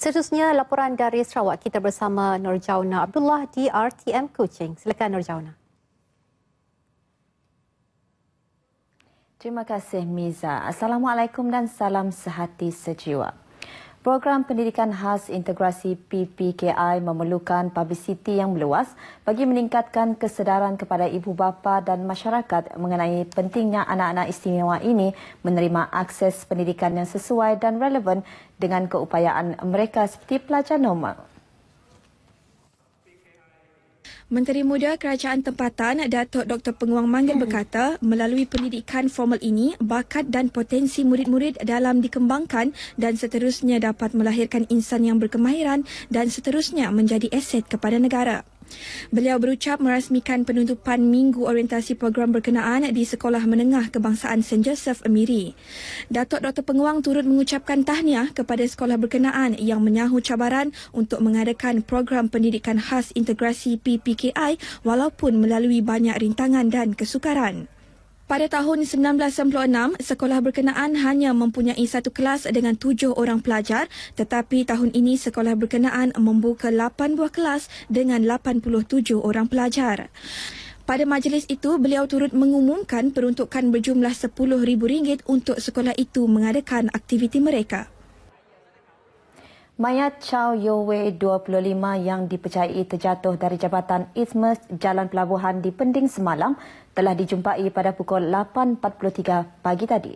Seterusnya laporan dari Sarawak kita bersama Nurjauna Abdullah di RTM Kuching. Silakan Nurjauna. Terima kasih Miza. Assalamualaikum dan salam sehati sejiwa. Program pendidikan khas integrasi PPKI memerlukan publicity yang meluas bagi meningkatkan kesedaran kepada ibu bapa dan masyarakat mengenai pentingnya anak-anak istimewa ini menerima akses pendidikan yang sesuai dan relevan dengan keupayaan mereka seperti pelajar normal. Menteri Muda Kerajaan Tempatan Datuk Dr. Penguang Manggil hmm. berkata, melalui pendidikan formal ini, bakat dan potensi murid-murid dalam dikembangkan dan seterusnya dapat melahirkan insan yang berkemahiran dan seterusnya menjadi aset kepada negara. Beliau berucap merasmikan penutupan Minggu Orientasi Program Berkenaan di Sekolah Menengah Kebangsaan St. Joseph Emiri. Datuk Dr. Penguang turut mengucapkan tahniah kepada sekolah berkenaan yang menyahu cabaran untuk mengadakan program pendidikan khas integrasi PPKI walaupun melalui banyak rintangan dan kesukaran. Pada tahun 1996, sekolah berkenaan hanya mempunyai satu kelas dengan tujuh orang pelajar tetapi tahun ini sekolah berkenaan membuka lapan buah kelas dengan 87 orang pelajar. Pada majlis itu, beliau turut mengumumkan peruntukan berjumlah RM10,000 untuk sekolah itu mengadakan aktiviti mereka. Mayat Chow Yeo 25 yang dipercayai terjatuh dari jabatan Isthmus Jalan Pelabuhan di Pending semalam telah dijumpai pada pukul 8.43 pagi tadi.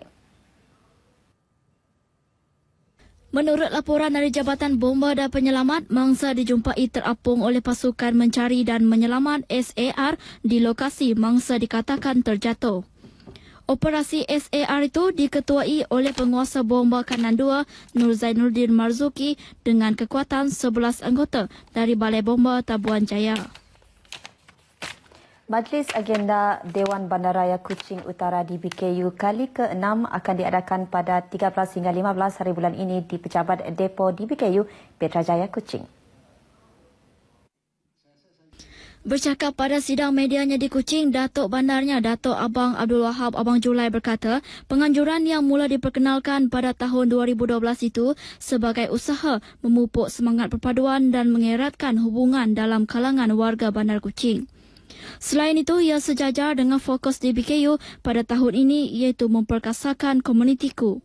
Menurut laporan dari Jabatan Bomba dan Penyelamat, mangsa dijumpai terapung oleh pasukan mencari dan menyelamat SAR di lokasi mangsa dikatakan terjatuh. Operasi SAR itu diketuai oleh penguasa bomba kanan 2 Nur Zainuddin Marzuki dengan kekuatan 11 anggota dari Balai Bomba Tabuan Jaya. Majlis Agenda Dewan Bandaraya Kuching Utara di BKU kali ke-6 akan diadakan pada 13 hingga 15 hari bulan ini di Pejabat Depo di BKU, Petrajaya, Kuching. Bercakap pada sidang medianya di Kuching, Datuk Bandarnya Datuk Abang Abdul Wahab Abang Julai berkata, penganjuran yang mula diperkenalkan pada tahun 2012 itu sebagai usaha memupuk semangat perpaduan dan mengeratkan hubungan dalam kalangan warga Bandar Kuching. Selain itu, ia sejajar dengan fokus di BKU pada tahun ini iaitu memperkasakan komunitiku.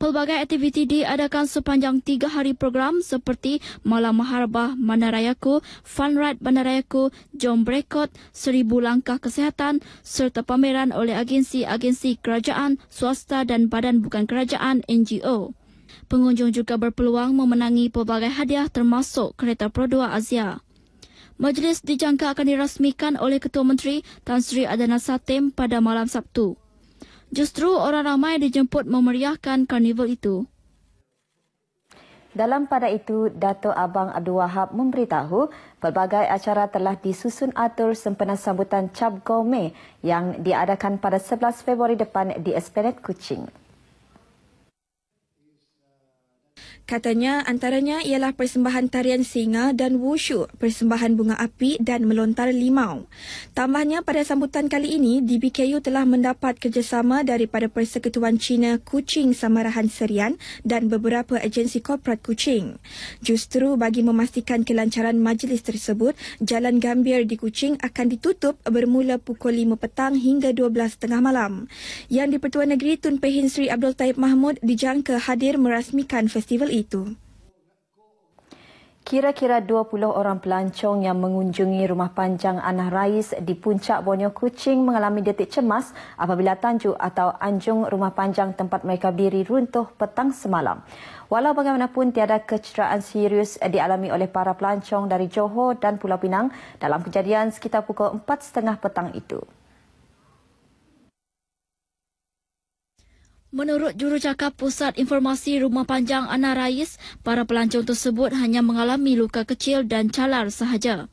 Pelbagai aktiviti diadakan sepanjang tiga hari program seperti Malam Maharbah Manarayaku, Fun Ride Manarayaku, Jom Berikut, Seribu Langkah Kesehatan serta pameran oleh agensi-agensi kerajaan, swasta dan badan bukan kerajaan NGO. Pengunjung juga berpeluang memenangi pelbagai hadiah termasuk kereta Produa Asia. Majlis dijangka akan dirasmikan oleh Ketua Menteri Tan Sri Adnan Satim pada malam Sabtu. Justru orang ramai dijemput memeriahkan karnival itu. Dalam pada itu, Dato' Abang Abdul Wahab memberitahu pelbagai acara telah disusun atur sempena sambutan Cap Gome yang diadakan pada 11 Februari depan di Esplanade Kuching. Katanya antaranya ialah persembahan tarian singa dan wushu, persembahan bunga api dan melontar limau. Tambahnya pada sambutan kali ini, DBKU telah mendapat kerjasama daripada Persekutuan Cina Kucing Samarahan Serian dan beberapa agensi korporat Kucing. Justru bagi memastikan kelancaran majlis tersebut, Jalan Gambir di Kucing akan ditutup bermula pukul 5 petang hingga 12.30 malam. Yang di Pertuan Negeri Tun Pehin Sri Abdul Taib Mahmud dijangka hadir merasmikan festival ini itu. Kira-kira 20 orang pelancong yang mengunjungi rumah panjang Anah Rais di puncak Borneo Kuching mengalami detik cemas apabila tanjuk atau anjung rumah panjang tempat mereka berdiri runtuh petang semalam. Walau bagaimanapun tiada kecederaan serius dialami oleh para pelancong dari Johor dan Pulau Pinang dalam kejadian sekitar pukul 4.30 petang itu. Menurut jurucakap Pusat Informasi Rumah Panjang Ana Rais, para pelancong tersebut hanya mengalami luka kecil dan calar sahaja.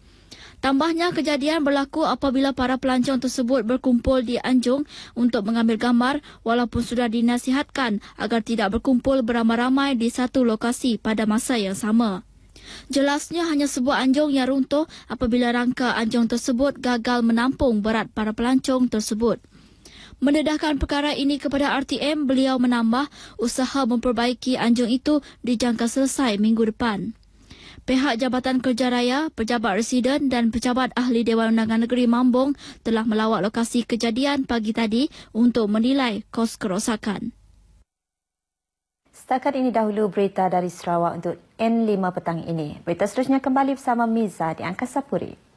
Tambahnya, kejadian berlaku apabila para pelancong tersebut berkumpul di Anjung untuk mengambil gambar walaupun sudah dinasihatkan agar tidak berkumpul beramai-ramai di satu lokasi pada masa yang sama. Jelasnya hanya sebuah anjung yang runtuh apabila rangka anjung tersebut gagal menampung berat para pelancong tersebut. Mendedahkan perkara ini kepada RTM, beliau menambah usaha memperbaiki anjung itu dijangka selesai minggu depan. Pihak Jabatan Kerja Raya, Pejabat Residen dan Pejabat Ahli Dewan Undangan Negeri Mambong telah melawat lokasi kejadian pagi tadi untuk menilai kos kerosakan. Setakat ini dahulu berita dari Sarawak untuk N5 petang ini. Berita seterusnya kembali bersama Miza di Angkasa Puri.